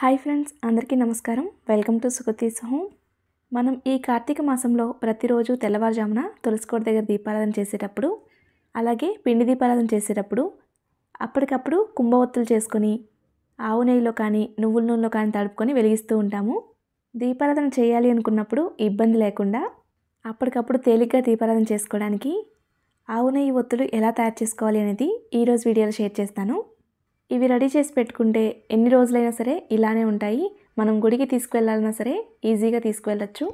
hi friends అందరికీ నమస్కారం welcome to సుగతీస్ home మనం ఈ కార్తీక మాసంలో ప్రతిరోజు తెల్లవారుజామున తులసికోట దగ్గర దీపారాధన చేసేటప్పుడు అలాగే పిండి దీపారాధన చేసేటప్పుడు అప్పటికప్పుడు కుంభవత్తులు చేసుకొని ఆవు నెయ్యిలో కానీ నువ్వుల నూనెలో కానీ తడుపుకొని వెలిగిస్తూ ఉంటాము దీపారాధన చేయాలి అనుకున్నప్పుడు ఇబ్బంది లేకుండా అప్పటికప్పుడు తేలిగ్గా దీపారాధన చేసుకోవడానికి ఆవు నెయ్యి ఒత్తులు ఎలా తయారు చేసుకోవాలి అనేది ఈరోజు వీడియోలో షేర్ చేస్తాను ఇవి రెడీ చేసి పెట్టుకుంటే ఎన్ని రోజులైనా సరే ఇలానే ఉంటాయి మనం గుడికి తీసుకువెళ్ళాలన్నా సరే ఈజీగా తీసుకువెళ్ళచ్చు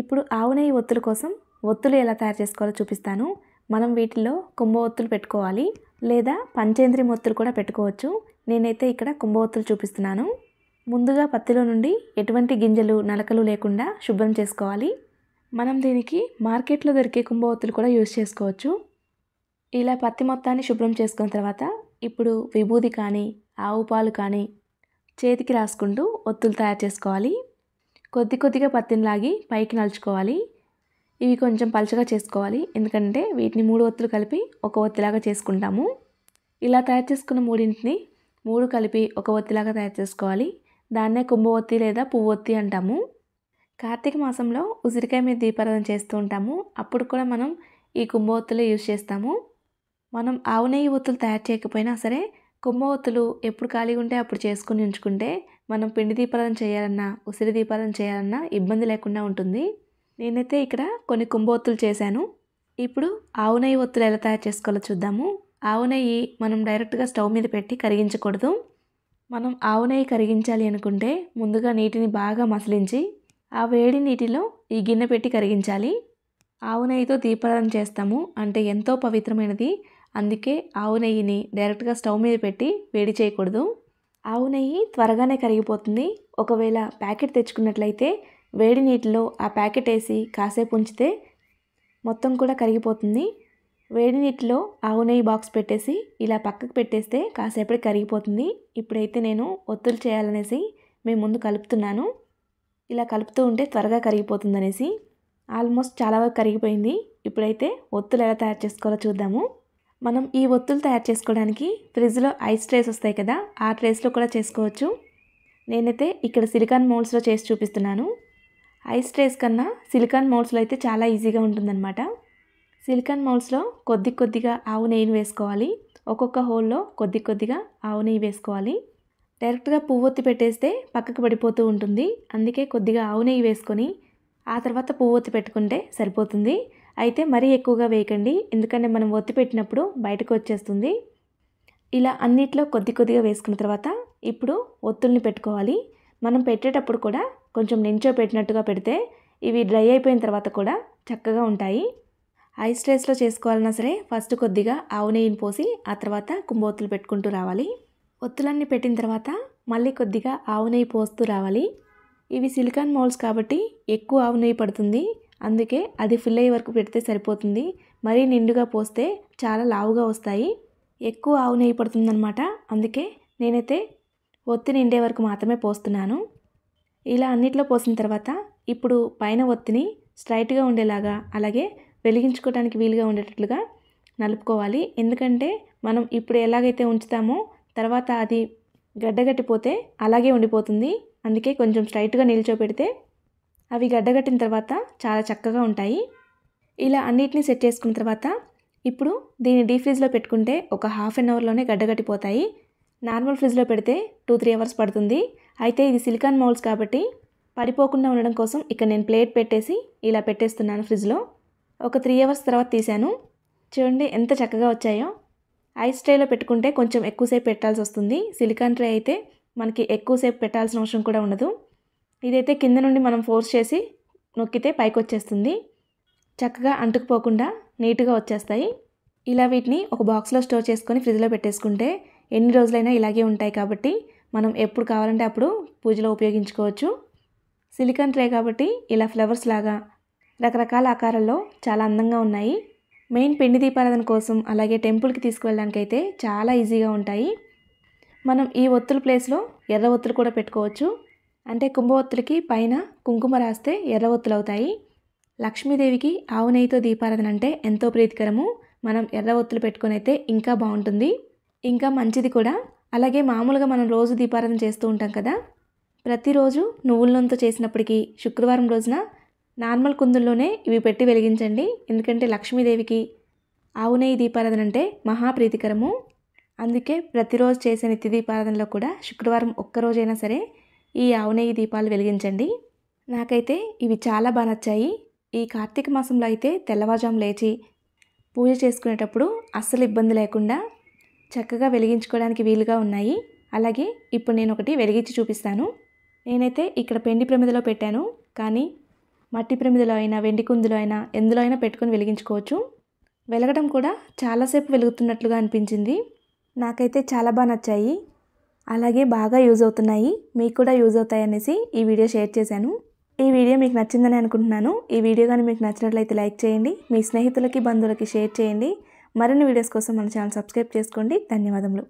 ఇప్పుడు ఆవు నెయ్యి ఒత్తుల కోసం ఒత్తులు ఎలా తయారు చేసుకోవాలో చూపిస్తాను మనం వీటిల్లో కుంభ ఒత్తులు పెట్టుకోవాలి లేదా పంచేంద్రి మొత్తులు కూడా పెట్టుకోవచ్చు నేనైతే ఇక్కడ కుంభ ఒత్తులు చూపిస్తున్నాను ముందుగా పత్తిలో నుండి ఎటువంటి గింజలు నలకలు లేకుండా శుభ్రం చేసుకోవాలి మనం దీనికి మార్కెట్లో దొరికే కుంభ ఒత్తులు కూడా యూజ్ చేసుకోవచ్చు ఇలా పత్తి మొత్తాన్ని శుభ్రం చేసుకున్న తర్వాత ఇప్పుడు విభూది కానీ ఆవు పాలు కానీ చేతికి రాసుకుంటూ ఒత్తులు తయారు చేసుకోవాలి కొద్ది కొద్దిగా పత్తిని లాగి పైకి నలుచుకోవాలి ఇవి కొంచెం పలుచగా చేసుకోవాలి ఎందుకంటే వీటిని మూడు ఒత్తులు కలిపి ఒక ఒత్తిలాగా చేసుకుంటాము ఇలా తయారు చేసుకున్న మూడింటిని మూడు కలిపి ఒక ఒత్తిలాగా తయారు చేసుకోవాలి దాన్నే కుంభవత్తి లేదా పువ్వొత్తి అంటాము కార్తీక మాసంలో ఉసిరికాయ మీద దీపారాధన చేస్తూ ఉంటాము అప్పుడు కూడా మనం ఈ కుంభవత్తులు యూజ్ చేస్తాము మనం ఆవు నెయ్యి ఒత్తులు తయారు చేయకపోయినా సరే కొమ్మ ఒత్తులు ఎప్పుడు ఖాళీగా ఉంటే అప్పుడు చేసుకుని ఉంచుకుంటే మనం పిండి దీపాలను చేయాలన్నా ఉసిరి దీపాలను చేయాలన్నా ఇబ్బంది లేకుండా ఉంటుంది నేనైతే ఇక్కడ కొన్ని కుంభ ఒత్తులు చేశాను ఇప్పుడు ఆవు నెయ్యి ఒత్తులు ఎలా తయారు చేసుకోవాలో చూద్దాము ఆవు నెయ్యి మనం డైరెక్ట్గా స్టవ్ మీద పెట్టి కరిగించకూడదు మనం ఆవు నెయ్యి కరిగించాలి అనుకుంటే ముందుగా నీటిని బాగా మసలించి ఆ వేడి నీటిలో ఈ గిన్నె పెట్టి కరిగించాలి ఆవు నెయ్యితో దీపారాధన చేస్తాము అంటే ఎంతో పవిత్రమైనది అందుకే ఆవు నెయ్యిని డైరెక్ట్గా స్టవ్ మీద పెట్టి వేడి చేయకూడదు ఆవు నెయ్యి త్వరగానే కరిగిపోతుంది ఒకవేళ ప్యాకెట్ తెచ్చుకున్నట్లయితే వేడి నీటిలో ఆ ప్యాకెట్ వేసి కాసేపు ఉంచితే మొత్తం కూడా కరిగిపోతుంది వేడి నీటిలో ఆవు నెయ్యి బాక్స్ పెట్టేసి ఇలా పక్కకు పెట్టేస్తే కాసేపటికి కరిగిపోతుంది ఇప్పుడైతే నేను ఒత్తులు చేయాలనేసి మేము ముందు కలుపుతున్నాను ఇలా కలుపుతూ ఉంటే త్వరగా కరిగిపోతుంది అనేసి ఆల్మోస్ట్ చాలా వరకు కరిగిపోయింది ఇప్పుడైతే ఒత్తులు ఎలా తయారు చేసుకోవాలో చూద్దాము మనం ఈ ఒత్తులు తయారు చేసుకోవడానికి ఫ్రిడ్జ్లో ఐస్ ట్రేస్ వస్తాయి కదా ఆ ట్రేస్లో కూడా చేసుకోవచ్చు నేనైతే ఇక్కడ సిలికాన్ మోల్డ్స్లో చేసి చూపిస్తున్నాను ఐస్ ట్రేస్ కన్నా సిలికాన్ మోల్డ్స్లో అయితే చాలా ఈజీగా ఉంటుందన్నమాట సిలికాన్ మౌల్స్లో కొద్ది కొద్దిగా ఆవు నెయ్యిని వేసుకోవాలి ఒక్కొక్క హోల్లో కొద్ది కొద్దిగా ఆవు నెయ్యి వేసుకోవాలి డైరెక్ట్గా పువ్వొత్తి పెట్టేస్తే పక్కకు పడిపోతూ ఉంటుంది అందుకే కొద్దిగా ఆవు నెయ్యి వేసుకొని ఆ తర్వాత పువ్వొత్తి పెట్టుకుంటే సరిపోతుంది అయితే మరీ ఎక్కువగా వేయకండి ఎందుకంటే మనం ఒత్తి పెట్టినప్పుడు బయటకు వచ్చేస్తుంది ఇలా అన్నిట్లో కొద్ది కొద్దిగా వేసుకున్న తర్వాత ఇప్పుడు ఒత్తుల్ని పెట్టుకోవాలి మనం పెట్టేటప్పుడు కూడా కొంచెం నించో పెట్టినట్టుగా పెడితే ఇవి డ్రై అయిపోయిన తర్వాత కూడా చక్కగా ఉంటాయి ఐ స్ట్రేస్లో చేసుకోవాలన్నా సరే ఫస్ట్ కొద్దిగా ఆవు నెయ్యిని పోసి ఆ తర్వాత కుంభోత్తులు పెట్టుకుంటూ రావాలి ఒత్తులన్నీ పెట్టిన తర్వాత మళ్ళీ కొద్దిగా ఆవు నెయ్యి పోస్తూ రావాలి ఇవి సిలికాన్ మౌల్స్ కాబట్టి ఎక్కువ ఆవు నెయ్యి పడుతుంది అందుకే అది ఫిల్ అయ్యే వరకు పెడితే సరిపోతుంది మరీ నిండుగా పోస్తే చాలా లావుగా వస్తాయి ఎక్కువ ఆవు నెయ్యి పడుతుందనమాట అందుకే నేనైతే ఒత్తి నిండే వరకు మాత్రమే పోస్తున్నాను ఇలా అన్నిట్లో పోసిన తర్వాత ఇప్పుడు పైన ఒత్తిని స్ట్రైట్గా ఉండేలాగా అలాగే వెలిగించుకోవడానికి వీలుగా ఉండేటట్లుగా నలుపుకోవాలి ఎందుకంటే మనం ఇప్పుడు ఎలాగైతే ఉంచుతామో తర్వాత అది గడ్డగట్టిపోతే అలాగే ఉండిపోతుంది అందుకే కొంచెం స్ట్రైట్గా నిల్చోపెడితే అవి గడ్డగట్టిన తర్వాత చాలా చక్కగా ఉంటాయి ఇలా అన్నిటిని సెట్ చేసుకున్న తర్వాత ఇప్పుడు దీన్ని డీప్ ఫ్రిడ్జ్లో పెట్టుకుంటే ఒక హాఫ్ అన్ అవర్లోనే గడ్డగట్టిపోతాయి నార్మల్ ఫ్రిడ్జ్లో పెడితే టూ త్రీ అవర్స్ పడుతుంది అయితే ఇది సిలికాన్ మౌల్స్ కాబట్టి పడిపోకుండా ఉండడం కోసం ఇక్కడ నేను ప్లేట్ పెట్టేసి ఇలా పెట్టేస్తున్నాను ఫ్రిడ్జ్లో ఒక త్రీ అవర్స్ తర్వాత తీశాను చూడండి ఎంత చక్కగా వచ్చాయో ఐస్ ట్రేలో పెట్టుకుంటే కొంచెం ఎక్కువసేపు పెట్టాల్సి వస్తుంది సిలికాన్ ట్రే అయితే మనకి ఎక్కువసేపు పెట్టాల్సిన అవసరం కూడా ఉండదు ఇదైతే కింద నుండి మనం ఫోర్స్ చేసి నొక్కితే పైకి వచ్చేస్తుంది చక్కగా అంటుకుపోకుండా నీట్గా వచ్చేస్తాయి ఇలా వీటిని ఒక బాక్స్లో స్టోర్ చేసుకొని ఫ్రిడ్జ్లో పెట్టేసుకుంటే ఎన్ని రోజులైనా ఇలాగే ఉంటాయి కాబట్టి మనం ఎప్పుడు కావాలంటే అప్పుడు పూజలో ఉపయోగించుకోవచ్చు సిలికాన్ ట్రే కాబట్టి ఇలా ఫ్లవర్స్ లాగా రకరకాల ఆకారాల్లో చాలా అందంగా ఉన్నాయి మెయిన్ పిండి దీపారాధన కోసం అలాగే టెంపుల్కి తీసుకువెళ్ళడానికి అయితే చాలా ఈజీగా ఉంటాయి మనం ఈ ఒత్తుల ప్లేస్లో ఎర్ర ఒత్తులు కూడా పెట్టుకోవచ్చు అంటే కుంభవత్తులకి పైన కుంకుమ రాస్తే అవుతాయి లక్ష్మీదేవికి ఆవు నెయ్యితో దీపారాధన అంటే ఎంతో ప్రీతికరము మనం ఎర్రవత్తులు పెట్టుకుని అయితే ఇంకా బాగుంటుంది ఇంకా మంచిది కూడా అలాగే మామూలుగా మనం రోజు దీపారాధన చేస్తూ ఉంటాం కదా ప్రతిరోజు నువ్వుల నూనెతో చేసినప్పటికీ శుక్రవారం రోజున నార్మల్ కుందుల్లోనే ఇవి పెట్టి వెలిగించండి ఎందుకంటే లక్ష్మీదేవికి ఆవు నెయ్యి దీపారాధన అంటే మహాప్రీతికరము అందుకే ప్రతిరోజు చేసే నిత్య దీపారాధనలో కూడా శుక్రవారం ఒక్కరోజైనా సరే ఈ ఆవునేయి దీపాలు వెలిగించండి నాకైతే ఇవి చాలా బాగా నచ్చాయి ఈ కార్తీక మాసంలో అయితే తెల్లవారుజాము లేచి పూజ చేసుకునేటప్పుడు అస్సలు ఇబ్బంది లేకుండా చక్కగా వెలిగించుకోవడానికి వీలుగా ఉన్నాయి అలాగే ఇప్పుడు నేను ఒకటి వెలిగించి చూపిస్తాను నేనైతే ఇక్కడ పెండి ప్రమిదలో పెట్టాను కానీ మట్టి ప్రమిదలో అయినా వెండి కుందులో అయినా ఎందులో అయినా పెట్టుకొని వెలిగించుకోవచ్చు వెలగడం కూడా చాలాసేపు వెలుగుతున్నట్లుగా అనిపించింది నాకైతే చాలా బాగా నచ్చాయి అలాగే బాగా యూజ్ అవుతున్నాయి మీకు కూడా యూజ్ అవుతాయనేసి ఈ వీడియో షేర్ చేశాను ఈ వీడియో మీకు నచ్చిందని అనుకుంటున్నాను ఈ వీడియో కానీ మీకు నచ్చినట్లయితే లైక్ చేయండి మీ స్నేహితులకి బంధువులకి షేర్ చేయండి మరిన్ని వీడియోస్ కోసం మన ఛానల్ సబ్స్క్రైబ్ చేసుకోండి ధన్యవాదములు